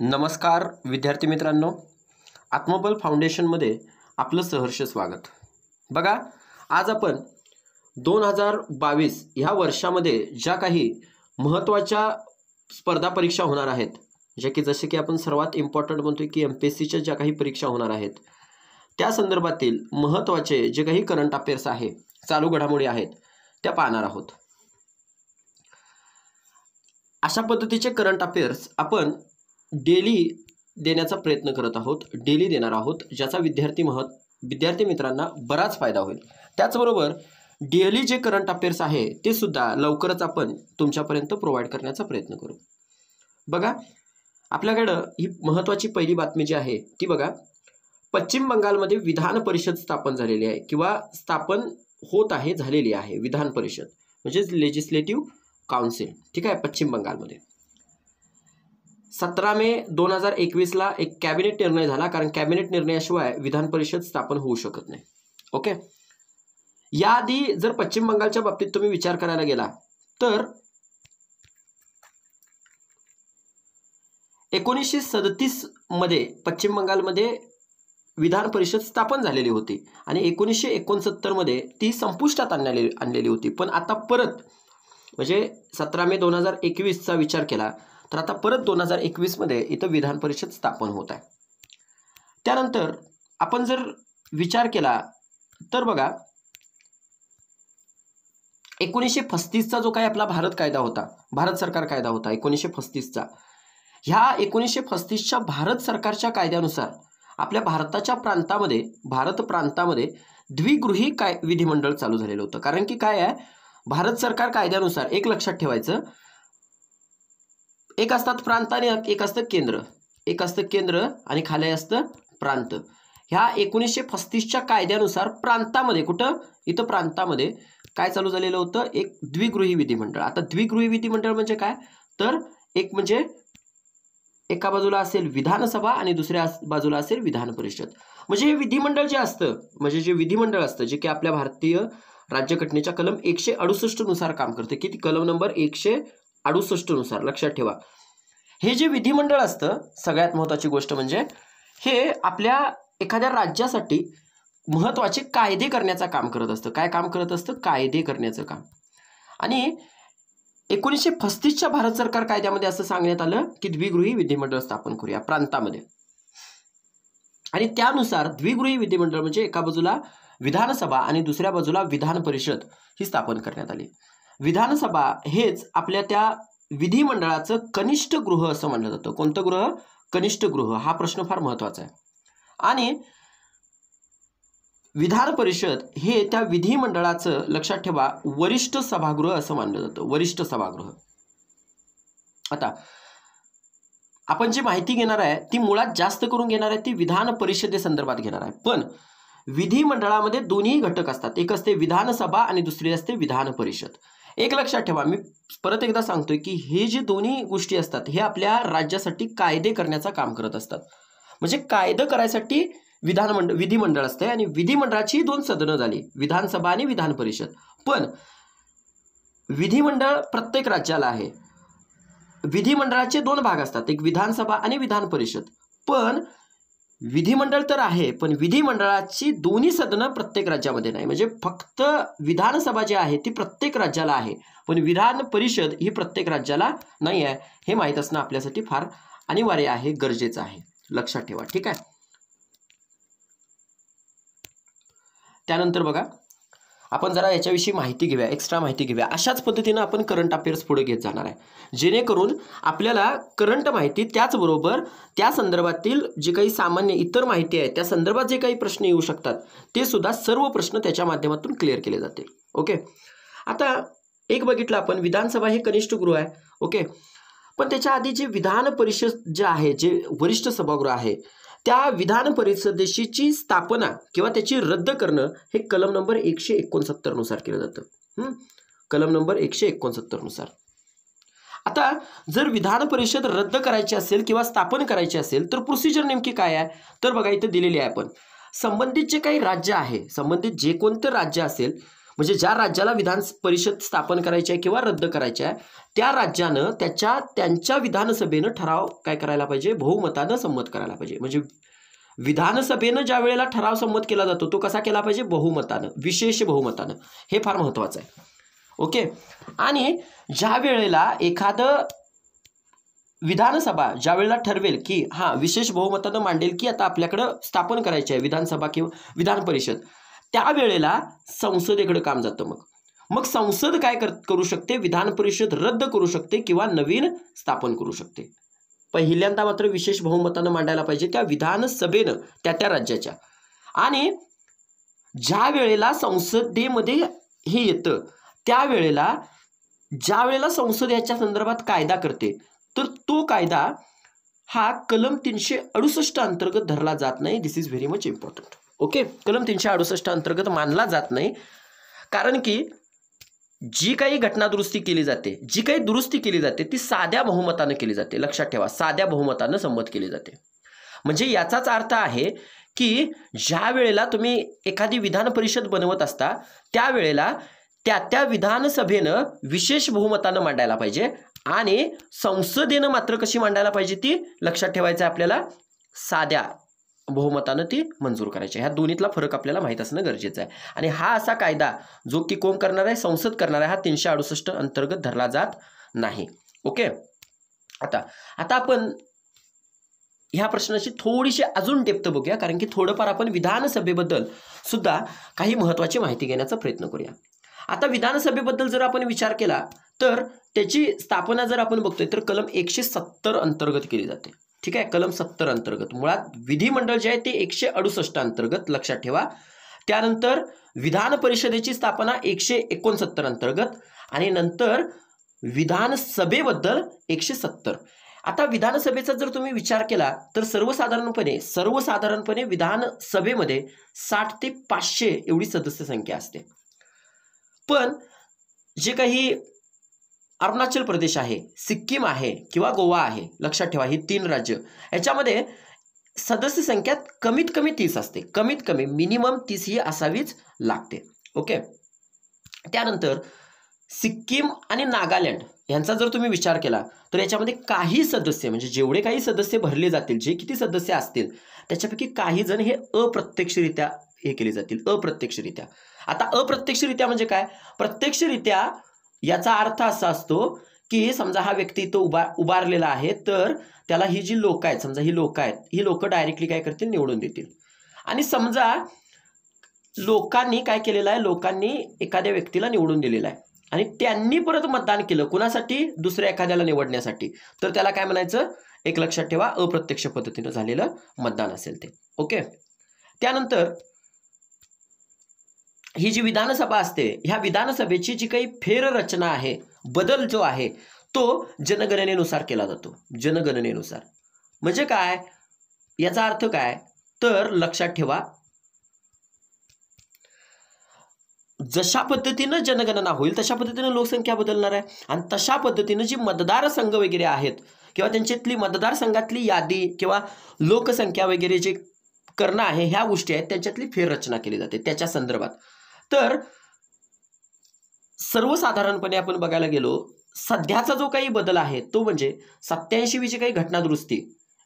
नमस्कार विद्यार्थी मित्रांनो आत्मबल फाउंडेशनमध्ये आपलं सहर्ष स्वागत बघा आज आपण दोन हजार बावीस ह्या वर्षामध्ये ज्या काही महत्त्वाच्या स्पर्धा परीक्षा होणार आहेत ज्या की जसे की आपण सर्वात इम्पॉर्टंट म्हणतो की एम पी एस सीच्या ज्या काही परीक्षा होणार आहेत त्या संदर्भातील महत्त्वाचे जे काही करंट अफेअर्स आहे चालू घडामोडी आहेत त्या पाहणार आहोत अशा पद्धतीचे करंट अफेअर्स आपण डेली देण्याचा प्रयत्न करत आहोत डेली देणार आहोत ज्याचा विद्यार्थी महत् विद्यार्थी मित्रांना बराच फायदा होईल त्याचबरोबर डेली जे करंट अफेअर्स आहे ते सुद्धा लवकरच आपण तुमच्यापर्यंत प्रोव्हाइड करण्याचा प्रयत्न करू बघा आपल्याकडं ही महत्त्वाची पहिली बातमी जी आहे ती बघा पश्चिम बंगालमध्ये विधान परिषद स्थापन झालेली आहे किंवा स्थापन होत आहे झालेली आहे विधान परिषद म्हणजेच लेजिस्लेटिव्ह काउन्सिल ठीक आहे पश्चिम बंगालमध्ये सतरा मे दोन हजार एकवीसला एक कॅबिनेट निर्णय झाला कारण कॅबिनेट निर्णयाशिवाय विधान परिषद स्थापन होऊ शकत नाही ओके याआधी जर पश्चिम बंगालच्या बाबतीत तुम्ही विचार करायला गेला तर एकोणीसशे सदतीस मध्ये पश्चिम बंगालमध्ये विधान परिषद स्थापन झालेली होती आणि एकोणीसशे मध्ये ती संपुष्टात आणलेली आणलेली होती पण आता परत म्हणजे सतरा मे दोन हजार एकवीसचा विचार केला तर आता परत दोन हजार एकवीसमध्ये इथं विधान परिषद स्थापन होत आहे त्यानंतर आपण जर विचार केला तर बघा एकोणीसशे पस्तीसचा जो काही आपला भारत कायदा होता भारत सरकार कायदा होता एकोणीसशे पस्तीसचा ह्या एकोणीसशे पस्तीसच्या भारत सरकारच्या कायद्यानुसार आपल्या भारताच्या प्रांतामध्ये भारत प्रांतामध्ये द्विगृही काय विधिमंडळ चालू झालेलं होतं कारण की काय आहे भारत सरकार कायद्यानुसार एक लक्षात ठेवायचं एक असतात प्रांत आणि एक असतं केंद्र एक असतं केंद्र आणि खाली असतं प्रांत ह्या एकोणीसशे पस्तीसच्या कायद्यानुसार प्रांतामध्ये कुठं इथं प्रांतामध्ये काय चालू झालेलं होतं एक द्विगृही विधिमंडळ आता द्विगृही विधिमंडळ म्हणजे काय तर एक म्हणजे एका बाजूला असेल विधानसभा आणि दुसऱ्या बाजूला असेल विधान परिषद म्हणजे हे विधिमंडळ जे असतं म्हणजे जे विधिमंडळ असतं जे की आपल्या भारतीय राज्यघटनेच्या कलम एकशे अडुसष्ट नुसार काम करते किती कलम नंबर एकशे नुसार लक्षात ठेवा हे जे विधिमंडळ असतं सगळ्यात महत्वाची गोष्ट म्हणजे हे आपल्या एखाद्या राज्यासाठी महत्त्वाचे कायदे करण्याचं काम करत असतं काय काम करत असतं कायदे करण्याचं काम आणि एकोणीसशे पस्तीसच्या भारत सरकार कायद्यामध्ये असं सांगण्यात आलं की द्विगृही विधिमंडळ स्थापन करूया प्रांतामध्ये आणि त्यानुसार द्विगृही विधिमंडळ म्हणजे एका बाजूला विधानसभा आणि दुसऱ्या बाजूला विधान परिषद ही स्थापन करण्यात आली विधानसभा हेच आपल्या त्या विधिमंडळाचं कनिष्ठ गृह असं मानलं जातं कोणतं गृह कनिष्ठ गृह हा प्रश्न फार महत्त्वाचा आहे आणि विधान परिषद हे त्या विधिमंडळाचं लक्षात ठेवा वरिष्ठ सभागृह असं मानलं जातं वरिष्ठ सभागृह आता आपण जी माहिती घेणार आहे ती मुळात जास्त करून घेणार आहे ती विधान संदर्भात घेणार आहे पण विधिमंडळामध्ये दोन्ही घटक असतात एक असते विधानसभा आणि दुसरी असते विधान परिषद एक लक्षात ठेवा मी परत एकदा सांगतोय की हे जे दोन्ही गोष्टी असतात हे आपल्या राज्यासाठी कायदे करण्याचं काम करत असतात म्हणजे कायदे करायसाठी विधानमंडळ विधिमंडळ असते आणि विधिमंडळाची दोन सदनं झाली विधानसभा आणि विधान परिषद पण विधिमंडळ प्रत्येक राज्याला आहे विधिमंडळाचे दोन भाग असतात एक विधानसभा आणि विधान परिषद पण विधिमंडळ तर आहे पण विधिमंडळाची दोन्ही सदनं प्रत्येक राज्यामध्ये नाही म्हणजे फक्त विधानसभा जी आहे ती प्रत्येक राज्याला आहे पण विधान परिषद ही प्रत्येक राज्याला नाही आहे हे माहीत असणं आपल्यासाठी फार अनिवार्य आहे गरजेचं आहे लक्षात ठेवा ठीक आहे त्यानंतर बघा आपण जरा याच्याविषयी माहिती घेऊया एक्स्ट्रा माहिती घेऊया अशाच पद्धतीनं आपण करंट अफेअर्स पुढे घेत जाणार आहे जेणेकरून आपल्याला करंट माहिती त्याचबरोबर त्या संदर्भातील जे काही सामान्य इतर माहिती आहे त्या संदर्भात जे काही प्रश्न येऊ शकतात ते सुद्धा सर्व प्रश्न त्याच्या माध्यमातून क्लिअर केले जातील ओके आता एक बघितलं आपण विधानसभा हे कनिष्ठ गृह आहे ओके पण त्याच्या आधी जे विधान परिषद जे आहे जे वरिष्ठ सभागृह आहे त्या विधान परिषदेशीची स्थापना किंवा त्याची रद्द करणं हे कलम नंबर एकशे नुसार केलं जातं कलम नंबर एकशे नुसार आता जर विधान परिषद रद्द करायची असेल किंवा स्थापन करायची असेल तर प्रोसिजर नेमकी काय आहे तर बघा इथं दिलेली आहे आपण संबंधित जे काही राज्य आहे संबंधित जे कोणतं राज्य असेल म्हणजे ज्या राज्याला विधान परिषद स्थापन करायची आहे किंवा रद्द करायची आहे त्या राज्यानं त्याच्या त्यांच्या विधानसभेनं ठराव काय करायला पाहिजे बहुमतानं संमत करायला पाहिजे म्हणजे विधानसभेनं ज्या वेळेला ठराव संमत केला जातो तो कसा केला पाहिजे बहुमतानं विशेष बहुमतानं हे फार महत्वाचं आहे ओके आणि ज्या वेळेला एखादं विधानसभा ज्या वेळेला ठरवेल की हा विशेष बहुमतानं मांडेल की आता आपल्याकडं स्थापन करायची आहे विधानसभा किंवा विधान परिषद त्यावेळेला संसदेकडे काम जातं मग मग संसद काय कर करू शकते विधान परिषद रद्द करू शकते किंवा नवीन स्थापन करू शकते पहिल्यांदा मात्र विशेष बहुमतानं मांडायला पाहिजे त्या विधानसभेनं त्या त्या राज्याच्या आणि ज्या वेळेला संसदेमध्ये हे येतं त्यावेळेला ज्या वेळेला संसद याच्या संदर्भात कायदा करते तर तो कायदा हा कलम तीनशे अडुसष्ट अंतर्गत धरला जात नाही this is very much important okay कलम तीनशे अडुसष्ट अंतर्गत मानला जात नाही कारण की जी काही घटनादुरुस्ती केली जाते जी काही दुरुस्ती केली जाते ती साध्या बहुमतानं केली जाते लक्षात ठेवा साध्या बहुमतानं संमत केली जाते म्हणजे याचाच अर्थ आहे की ज्या वेळेला तुम्ही एखादी विधान परिषद बनवत असता त्यावेळेला त्या त्या विधानसभेनं विशेष बहुमतानं मांडायला पाहिजे आणि संसदेनं मात्र कशी मांडायला पाहिजे ती लक्षात ठेवायचं आपल्याला साध्या बहुमतानं ती मंजूर करायची ह्या दोन्हीतला फरक आपल्याला माहीत असणं गरजेचं आहे आणि हा असा कायदा जो की कोण करणार आहे संसद करणार आहे हा तीनशे अडुसष्ट अंतर्गत धरला जात नाही ओके आता आता आपण ह्या प्रश्नाची थोडीशी अजून टेपतं बघूया कारण की थोडंफार आपण विधानसभेबद्दल सुद्धा काही महत्त्वाची माहिती घेण्याचा प्रयत्न करूया आता विधानसभेबद्दल जर आपण विचार केला तर त्याची स्थापना जर आपण बघतोय तर कलम एकशे सत्तर अंतर्गत केली जाते ठीक आहे कलम सत्तर अंतर्गत मुळात विधिमंडळ जे आहे ते एकशे अडुसष्ट अंतर्गत लक्षात ठेवा त्यानंतर विधान परिषदेची स्थापना एकशे एकोणसत्तर अंतर्गत आणि नंतर विधानसभेबद्दल एकशे सत्तर आता विधानसभेचा जर तुम्ही विचार केला तर सर्वसाधारणपणे सर्वसाधारणपणे विधानसभेमध्ये साठ ते पाचशे एवढी सदस्य संख्या असते पण जे काही अरुणाचल प्रदेश आहे सिक्कीम आहे किंवा गोवा आहे लक्षात ठेवा ही तीन राज्य याच्यामध्ये सदस्य संख्या कमीत कमी तीस असते कमीत कमी मिनिमम तीस ही असावीच लागते ओके त्यानंतर सिक्कीम आणि नागालँड यांचा जर तुम्ही विचार केला तर याच्यामध्ये काही सदस्य म्हणजे जेवढे काही सदस्य भरले जातील जे किती सदस्य असतील त्याच्यापैकी काही जण हे अप्रत्यक्षरित्या हे केले जातील अप्रत्यक्षरित्या आता अप्रत्यक्षरित्या म्हणजे काय प्रत्यक्षरित्या याचा अर्थ असा असतो की समजा हा व्यक्ती तो उभा उभारलेला आहे तर त्याला ही जी लोक आहेत समजा ही लोक आहेत ही लोक डायरेक्टली काय करतील निवडून देतील आणि समजा लोकांनी काय केलेलं आहे लोकांनी एखाद्या व्यक्तीला निवडून दिलेला आहे आणि त्यांनी परत मतदान केलं कुणासाठी दुसऱ्या एखाद्याला निवडण्यासाठी तर त्याला काय म्हणायचं एक लक्षात ठेवा अप्रत्यक्ष पद्धतीनं झालेलं मतदान असेल ते ओके त्यानंतर ही जी विधानसभा असते ह्या विधानसभेची जी काही फेररचना आहे बदल जो आहे तो जनगणनेनुसार केला जातो जनगणनेनुसार म्हणजे काय याचा अर्थ काय तर लक्षात ठेवा जशा पद्धतीनं जनगणना होईल तशा पद्धतीनं लोकसंख्या बदलणार आहे आणि तशा पद्धतीनं जी मतदारसंघ वगैरे आहेत किंवा त्यांच्यातली मतदारसंघातली यादी किंवा लोकसंख्या वगैरे जे करणं आहे ह्या गोष्टी आहेत त्यांच्यातली फेररचना केली जाते त्याच्या संदर्भात तर सर्वसाधारणपणे आपण बघायला गेलो सध्याचा जो काही बदल आहे तो म्हणजे सत्याऐंशी विषयी काही घटनादुरुस्ती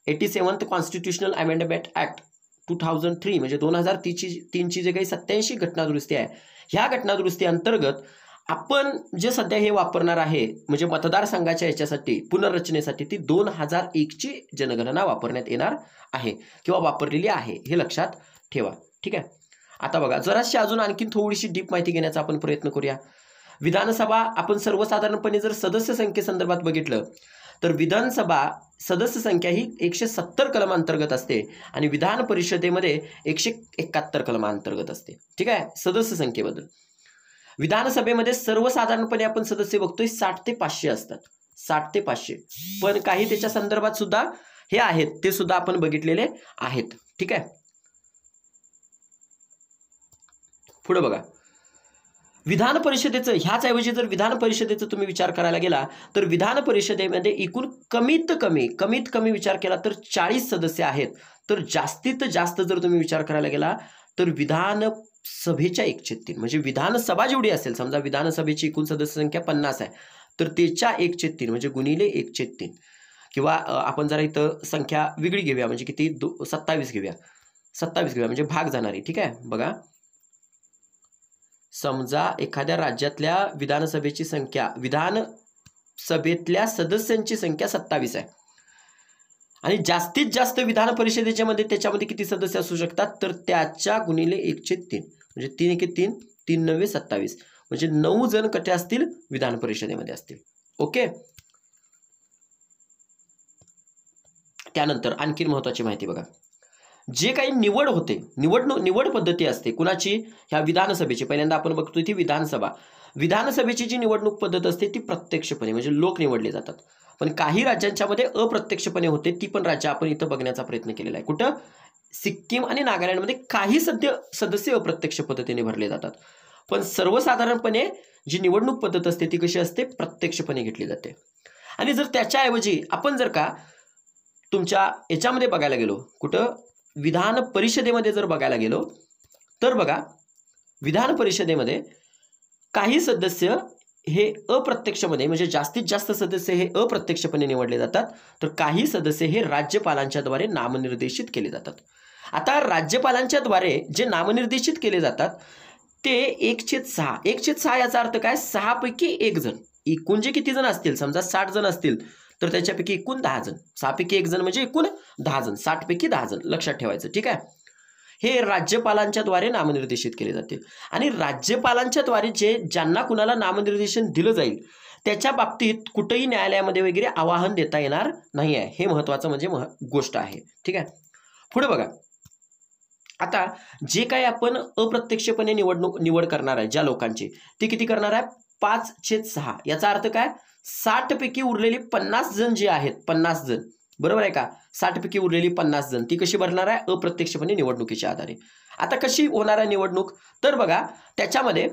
eighty seventh constitutional amendment act two thousand three म्हणजे दोन हजार तीची तीनची जे काही सत्याऐंशी घटनादुरुस्ती आहे ह्या घटनादुरुस्ती अंतर्गत आपण जे सध्या हे वापरणार आहे म्हणजे मतदारसंघाच्या याच्यासाठी पुनर्रचनेसाठी ती दोन हजार एकची जनगणना वापरण्यात येणार आहे किंवा वापरलेली आहे हे लक्षात ठेवा ठीक आहे आता बघा जराशी अजून आणखी थोडीशी डीप माहिती घेण्याचा आपण प्रयत्न करूया विधानसभा आपण सर्वसाधारणपणे जर सदस्य संख्येसंदर्भात बघितलं तर विधानसभा सदस्य संख्या ही एकशे सत्तर कलमांतर्गत असते आणि विधान परिषदेमध्ये एकशे एकाहत्तर कलमांतर्गत असते ठीक आहे सदस्य संख्येबद्दल विधानसभेमध्ये सर्वसाधारणपणे आपण सदस्य बघतोय साठ ते पाचशे असतात साठ ते पाचशे पण काही त्याच्या संदर्भात सुद्धा हे आहेत ते सुद्धा आपण बघितलेले आहेत ठीक आहे पुढे बघा विधान परिषदेचं ऐवजी जर विधान परिषदेचं तुम्ही विचार करायला गेला तर विधान परिषदेमध्ये एकूण कमीत कमी कमीत कमी विचार केला तर चाळीस सदस्य आहेत तर जास्तीत जास्त जर तुम्ही विचार करायला गेला तर विधान सभेच्या एक म्हणजे विधानसभा जेवढी असेल समजा विधानसभेची एकूण सदस्य संख्या पन्नास आहे तर त्याच्या एक तीन म्हणजे गुणिले एक तीन किंवा आपण जरा इथं संख्या वेगळी घेऊया म्हणजे किती दो सत्तावीस घेऊया सत्तावीस घेऊया म्हणजे भाग जाणारी ठीक आहे बघा समजा एखाद्या राज्यातल्या विधानसभेची संख्या विधानसभेतल्या सदस्यांची संख्या सत्तावीस आहे आणि जास्तीत जास्त विधान परिषदेच्या मध्ये त्याच्यामध्ये किती सदस्य असू शकतात तर त्याच्या गुणिले एकशे तीन म्हणजे तीन एक तीन तीन नव्वे सत्तावीस म्हणजे नऊ जण कठे असतील विधान परिषदेमध्ये असतील ओके त्यानंतर आणखी महत्वाची माहिती बघा जे काही निवड होते निवड निवड पद्धती असते कुणाची ह्या विधानसभेची पहिल्यांदा आपण बघतो ती विधानसभा विधानसभेची जी निवडणूक पद्धत असते ती प्रत्यक्षपणे म्हणजे लोक निवडले जातात पण काही राज्यांच्यामध्ये अप्रत्यक्षपणे होते ती पण राज्य आपण इथं बघण्याचा प्रयत्न केलेला आहे कुठं सिक्कीम आणि नागालँडमध्ये काही सद्य सदस्य अप्रत्यक्ष पद्धतीने भरले जातात पण सर्वसाधारणपणे जी निवडणूक पद्धत असते ती कशी असते प्रत्यक्षपणे घेतली जाते आणि जर त्याच्याऐवजी आपण जर का तुमच्या याच्यामध्ये बघायला गेलो कुठं विधान परिषदेमध्ये जर बघायला गेलो तर बघा विधान परिषदेमध्ये काही सदस्य हे अप्रत्यक्षपणे म्हणजे जास्तीत जास्त सदस्य हे अप्रत्यक्षपणे निवडले जातात तर काही सदस्य हे राज्यपालांच्याद्वारे नामनिर्देशित केले जातात आता राज्यपालांच्याद्वारे जे नामनिर्देशित केले जातात ते छेद सहा छेद सहा याचा अर्थ काय सहापैकी एक जण एकूण जे किती जण असतील समजा साठ जण असतील तर त्याच्यापैकी एकूण दहा जण सहापैकी एक जण म्हणजे एकूण दहा जण साठपैकी दहा जण लक्षात ठेवायचं ठीक आहे हे राज्यपालांच्याद्वारे नामनिर्देशित केले जाते आणि राज्यपालांच्याद्वारे जे ज्यांना कुणाला नामनिर्देशन दिलं जाईल त्याच्या बाबतीत कुठेही न्यायालयामध्ये वगैरे आवाहन देता येणार नाही आहे हे महत्त्वाचं म्हणजे मह गोष्ट आहे ठीक आहे पुढे बघा आता जे काही आपण अप्रत्यक्षपणे निवडणूक निवड करणार आहे ज्या लोकांची ती किती करणार आहे पाच छेद सहा याचा अर्थ काय साठपैकी उरलेली पन्नास जण जी आहेत पन्नास जण बरोबर आहे का साठपैकी उरलेली पन्नास जण ती कशी भरणार आहे अप्रत्यक्षपणे निवडणुकीच्या आधारे आता कशी होणार आहे निवडणूक तर बघा त्याच्यामध्ये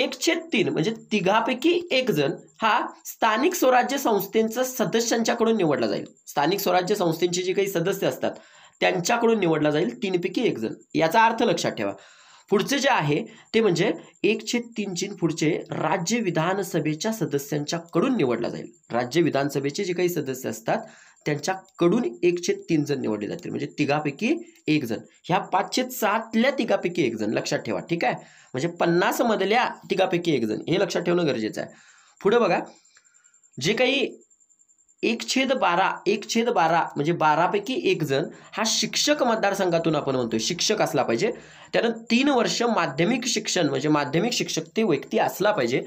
एकशे तीन म्हणजे तिघापैकी एक जण हा स्थानिक स्वराज्य संस्थेचा सदस्यांच्याकडून निवडला जाईल स्थानिक स्वराज्य संस्थेचे जे काही सदस्य असतात त्यांच्याकडून निवडला जाईल तीनपैकी एक जण याचा अर्थ लक्षात ठेवा पुढचे जे आहे ते म्हणजे एकशे तीन चिन्ह पुढचे राज्य विधानसभेच्या सदस्यांच्याकडून निवडला जाईल राज्य विधानसभेचे जे काही सदस्य असतात त्यांच्याकडून एकशे तीन जण निवडले जातील म्हणजे तिघापैकी एक जण ह्या पाचशे सातल्या तिघापैकी एक जण लक्षात ठेवा ठीक आहे म्हणजे पन्नास मधल्या तिघापैकी एक जण हे लक्षात ठेवणं गरजेचं आहे पुढे बघा जे काही एक छेद बारा एक छेद बारा म्हणजे बारापैकी एक जण हा शिक्षक मतदारसंघातून आपण म्हणतोय शिक्षक असला पाहिजे त्यानं तीन वर्ष माध्यमिक शिक्षण म्हणजे माध्यमिक शिक्षक ते व्यक्ती असला पाहिजे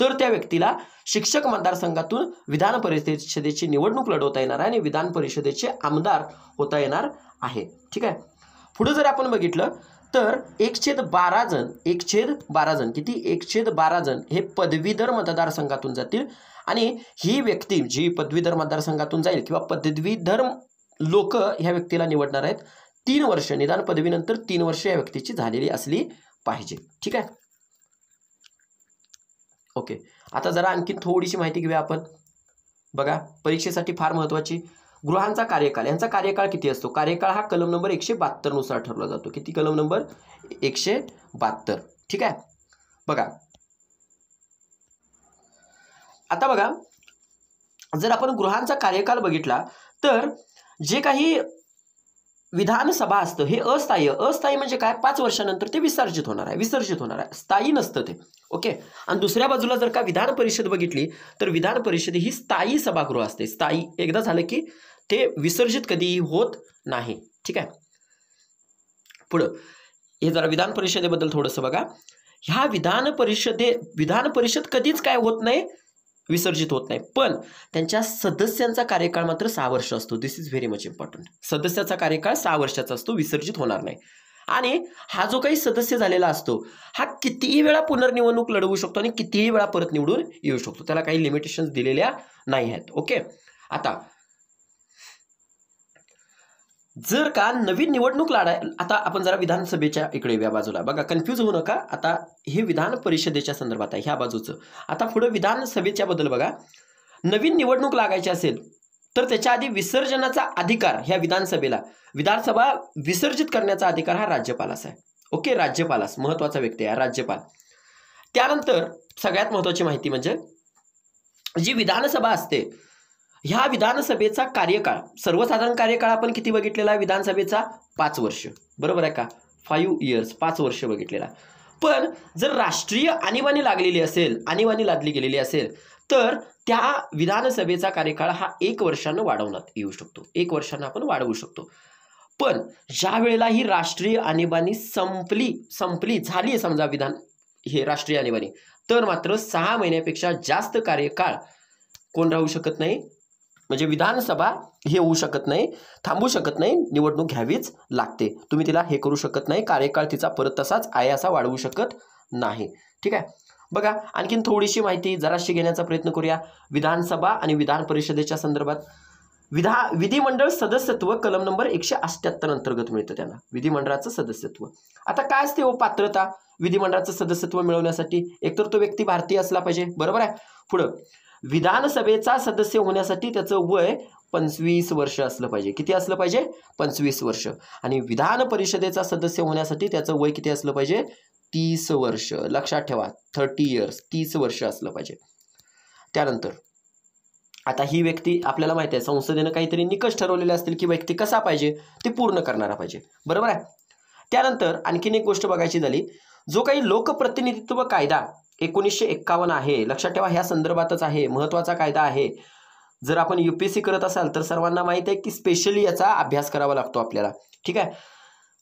तर त्या व्यक्तीला शिक्षक मतदारसंघातून विधान परिषदेची निवडणूक लढवता येणार आहे आणि विधान परिषदेचे आमदार होता येणार आहे ठीक आहे पुढे जर आपण बघितलं तर एकशेद बारा जण एकशेद बारा जण किती एकशेद बारा जण हे पदवीधर मतदारसंघातून जातील आणि ही व्यक्ती जी पदवीधर मतदारसंघातून जाईल किंवा पदवीधर लोक ह्या व्यक्तीला निवडणार आहेत तीन वर्ष निदान पदवीनंतर तीन वर्ष या व्यक्तीची झालेली असली पाहिजे ठीक आहे ओके आता जरा आणखी थोडीशी माहिती घेऊया आपण बघा परीक्षेसाठी फार महत्त्वाची गृहांचा कार्यकाल यांचा कार्यकाळ किती असतो कार्यकाळ हा कलम नंबर एकशे बहात्तरनुसार ठरवला जातो किती कलम नंबर एकशे बहात्तर ठीक आहे बघा आता बघा जर आपण गृहांचा कार्यकाल बघितला तर जे काही विधानसभा असतं हे अस्थायी अस्थायी म्हणजे काय पाच वर्षानंतर ते विसर्जित होणार आहे विसर्जित होणार आहे स्थायी नसतं ते ओके आणि दुसऱ्या बाजूला जर का विधान परिषद बघितली तर विधान परिषद ही स्थायी सभागृह असते स्थायी एकदा झालं की ते विसर्जित कधीही होत नाही ठीक आहे पुढं हे जरा विधान परिषदेबद्दल थोडंसं बघा ह्या विधान परिषदे विधान परिषद कधीच काय होत नाही विसर्जित होत नाही पण त्यांच्या सदस्यांचा कार्यकाळ मात्र सहा वर्ष असतो this is very much important सदस्याचा कार्यकाळ सहा वर्षाचा असतो विसर्जित होणार नाही आणि हा जो काही सदस्य झालेला असतो हा कितीही वेळा पुनर्निवडणूक लढवू शकतो आणि कितीही वेळा परत निवडून येऊ शकतो त्याला काही लिमिटेशन्स दिलेल्या नाही आहेत ओके आता जर का नवीन निवडणूक लढाय आता आपण जरा विधानसभेच्या इकडे या बाजूला बघा कन्फ्यूज होऊ नका आता हे विधान परिषदेच्या संदर्भात आहे ह्या बाजूचं आता पुढं विधानसभेच्या बद्दल बघा नवीन निवडणूक लागायची असेल तर त्याच्या आधी विसर्जनाचा अधिकार ह्या विधानसभेला विधानसभा विसर्जित करण्याचा अधिकार हा राज्यपालास आहे ओके राज्यपालास महत्वाचा व्यक्ती आहे राज्यपाल त्यानंतर सगळ्यात महत्वाची माहिती म्हणजे जी विधानसभा असते ह्या विधानसभेचा कार्यकाळ सर्वसाधारण कार्यकाळ आपण किती बघितलेला आहे विधानसभेचा पाच वर्ष बरोबर आहे का फाईव्ह इयर्स पाच वर्ष बघितलेला पण जर राष्ट्रीय आणीबाणी लागलेली असेल आणीबाणी लादली गेलेली असेल तर त्या विधानसभेचा कार्यकाळ हा एक वर्षानं वाढवण्यात येऊ शकतो एक वर्षानं आपण वाढवू शकतो पण ज्या वेळेला ही राष्ट्रीय आणीबाणी संपली संपली झाली समजा विधान हे राष्ट्रीय आणीबाणी तर मात्र सहा महिन्यापेक्षा जास्त कार्यकाळ कोण राहू शकत नाही म्हणजे विधानसभा हे होऊ शकत नाही थांबू शकत नाही निवडणूक घ्यावीच लागते तुम्ही तिला हे करू शकत नाही कार्यकाळ तिचा परत तसाच आयासा वाढवू शकत नाही ठीक आहे बघा आणखीन थोडीशी माहिती जराशी घेण्याचा प्रयत्न करूया विधानसभा आणि विधान परिषदेच्या संदर्भात विधा विधिमंडळ सदस्यत्व कलम नंबर एकशे अष्ट्याहत्तर अंतर्गत मिळतं त्यांना विधिमंडळाचं सदस्यत्व आता काय असते हो पात्रता विधिमंडळाचं सदस्यत्व मिळवण्यासाठी एकतर तो व्यक्ती भारतीय असला पाहिजे बरोबर आहे पुढं विधानसभेचा सदस्य होण्यासाठी त्याचं वय पंचवीस वर्ष असलं पाहिजे किती असलं पाहिजे पंचवीस वर्ष आणि विधान परिषदेचा सदस्य होण्यासाठी त्याचं वय किती असलं पाहिजे तीस वर्ष लक्षात ठेवा थर्टी इयर्स तीस वर्ष असलं पाहिजे त्यानंतर आता ही व्यक्ती आपल्याला माहिती आहे संसदेनं काहीतरी निकष ठरवलेले असतील की व्यक्ती कसा पाहिजे ते पूर्ण करणारा पाहिजे बरोबर आहे त्यानंतर आणखीन एक गोष्ट बघायची झाली जो काही लोकप्रतिनिधित्व कायदा एकोणीसशे एक्कावन्न आहे लक्षात ठेवा ह्या संदर्भातच आहे महत्त्वाचा कायदा आहे जर आपण यू पी एस सी करत असाल तर सर्वांना माहीत आहे की स्पेशली याचा अभ्यास करावा लागतो आपल्याला ठीक आहे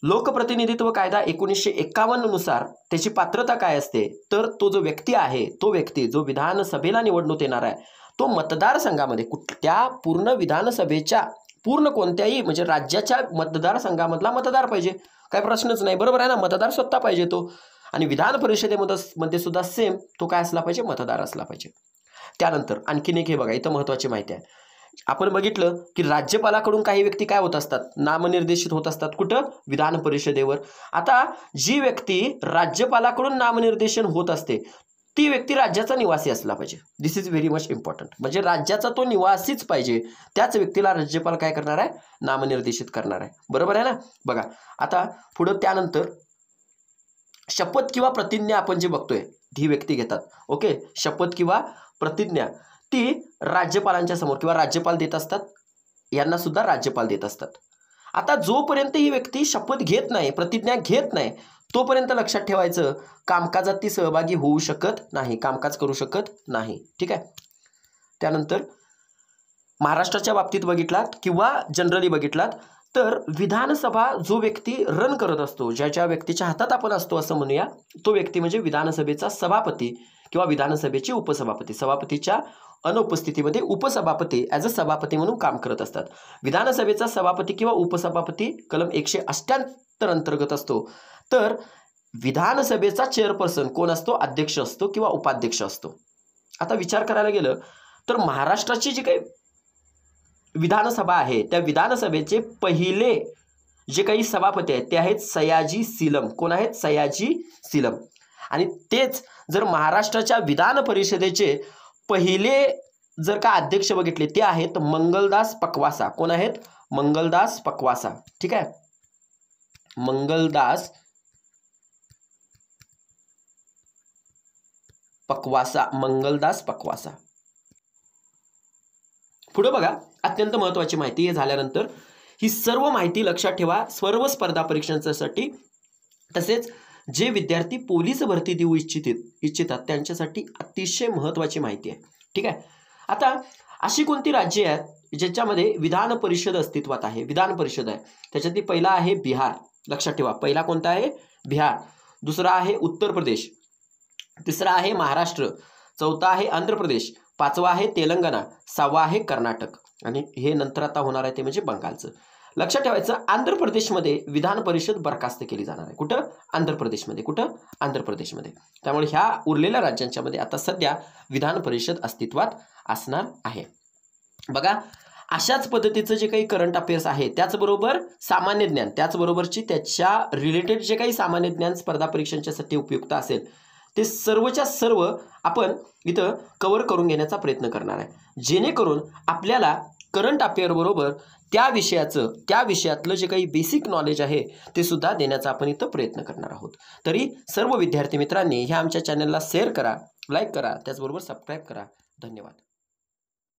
लोकप्रतिनिधित्व कायदा एकोणीसशे एक्कावन्ननुसार त्याची पात्रता काय असते तर तो जो व्यक्ती आहे तो व्यक्ती जो विधानसभेला निवडणूक येणार आहे तो मतदारसंघामध्ये कुठल्या पूर्ण विधानसभेच्या पूर्ण कोणत्याही म्हणजे राज्याच्या मतदारसंघामधला मतदार पाहिजे काय प्रश्नच नाही बरोबर आहे ना मतदार स्वतः पाहिजे तो आणि विधान परिषदेमध्ये मध्ये सुद्धा सेम तो काय असला पाहिजे मतदार असला पाहिजे त्यानंतर आणखीन एक हे बघा इथं महत्त्वाची माहिती आहे आपण बघितलं की राज्यपालाकडून काही व्यक्ती काय होत असतात नामनिर्देशित होत असतात कुठं विधान परिषदेवर आता जी व्यक्ती राज्यपालाकडून नामनिर्देशन होत असते ती व्यक्ती राज्याचा निवासी असला पाहिजे this is very much important म्हणजे राज्याचा तो निवासीच पाहिजे त्याच व्यक्तीला राज्यपाल काय करणार आहे नामनिर्देशित करणार आहे बरोबर आहे ना बघा आता पुढं त्यानंतर शपथ किंवा प्रतिज्ञा आपण जे बघतोय ही व्यक्ती घेतात ओके शपथ किंवा प्रतिज्ञा ती राज्यपालांच्या समोर किंवा राज्यपाल देत असतात यांना सुद्धा राज्यपाल देत असतात आता जोपर्यंत ही व्यक्ती शपथ घेत नाही प्रतिज्ञा घेत नाही तोपर्यंत लक्षात ठेवायचं कामकाजात ती सहभागी होऊ शकत नाही कामकाज करू शकत नाही ठीक आहे त्यानंतर महाराष्ट्राच्या बाबतीत बघितलात किंवा जनरली बघितलात तर विधानसभा जो व्यक्ती रन करत असतो ज्या ज्या व्यक्तीच्या हातात आपण असतो असं म्हणूया तो व्यक्ती म्हणजे विधानसभेचा सभापती किंवा विधानसभेची उपसभापती सभापतीच्या अनुपस्थितीमध्ये उपसभापती ॲज अ सभापती म्हणून काम करत असतात विधानसभेचा सभापती किंवा उपसभापती कलम एकशे अष्ट्याहत्तर अंतर्गत असतो तर विधानसभेचा चेअरपर्सन कोण असतो अध्यक्ष असतो किंवा उपाध्यक्ष असतो आता विचार करायला गेलं तर महाराष्ट्राची जी काही विधानसभा आहे त्या विधानसभेचे पहिले जे काही सभापती आहेत ते आहेत सयाजी सिलम कोण आहेत सयाजी सिलम आणि तेच जर महाराष्ट्राच्या विधान परिषदेचे पहिले जर का अध्यक्ष बघितले ते आहेत मंगलदास पकवासा कोण आहेत मंगलदास पकवासा ठीक आहे मंगलदास पकवासा मंगलदास पकवासा पुढं बघा अत्यंत महत्त्वाची माहिती हे झाल्यानंतर ही सर्व माहिती लक्षात ठेवा सर्व स्पर्धा परीक्षांसाठी तसेच जे विद्यार्थी पोलीस भरती देऊ इच्छित इच्छितात त्यांच्यासाठी अतिशय महत्त्वाची माहिती आहे ठीक आहे आता अशी कोणती राज्य आहेत ज्याच्यामध्ये विधान परिषद अस्तित्वात आहे विधान परिषद आहे त्याच्यातली पहिला आहे बिहार लक्षात ठेवा पहिला कोणता आहे बिहार दुसरा आहे उत्तर प्रदेश तिसरा आहे महाराष्ट्र चौथा आहे आंध्र प्रदेश पाचवा आहे तेलंगणा सहावा आहे कर्नाटक आणि हे नंतर आता होणार आहे ते म्हणजे बंगालचं लक्षात ठेवायचं आंध्र प्रदेशमध्ये विधान परिषद बरखास्त केली जाणार आहे कुठं आंध्र प्रदेशमध्ये कुठं आंध्र प्रदेशमध्ये त्यामुळे ह्या उरलेल्या राज्यांच्यामध्ये आता सध्या विधान परिषद अस्तित्वात असणार आहे बघा अशाच पद्धतीचं जे काही करंट अफेअर्स आहे त्याचबरोबर सामान्य ज्ञान त्याचबरोबरची त्याच्या रिलेटेड जे काही सामान्य ज्ञान स्पर्धा परीक्षांच्यासाठी उपयुक्त असेल हे सर्वच्या सर्व आपण इथं कवर करून घेण्याचा प्रयत्न करणार आहे जेणेकरून आपल्याला करंट अफेअरबरोबर त्या विषयाचं त्या विषयातलं जे काही बेसिक नॉलेज आहे ते सुद्धा देण्याचा आपण इथं प्रयत्न करणार आहोत तरी सर्व विद्यार्थी मित्रांनी ह्या आमच्या चॅनलला शेअर करा लाईक करा त्याचबरोबर सबस्क्राईब करा धन्यवाद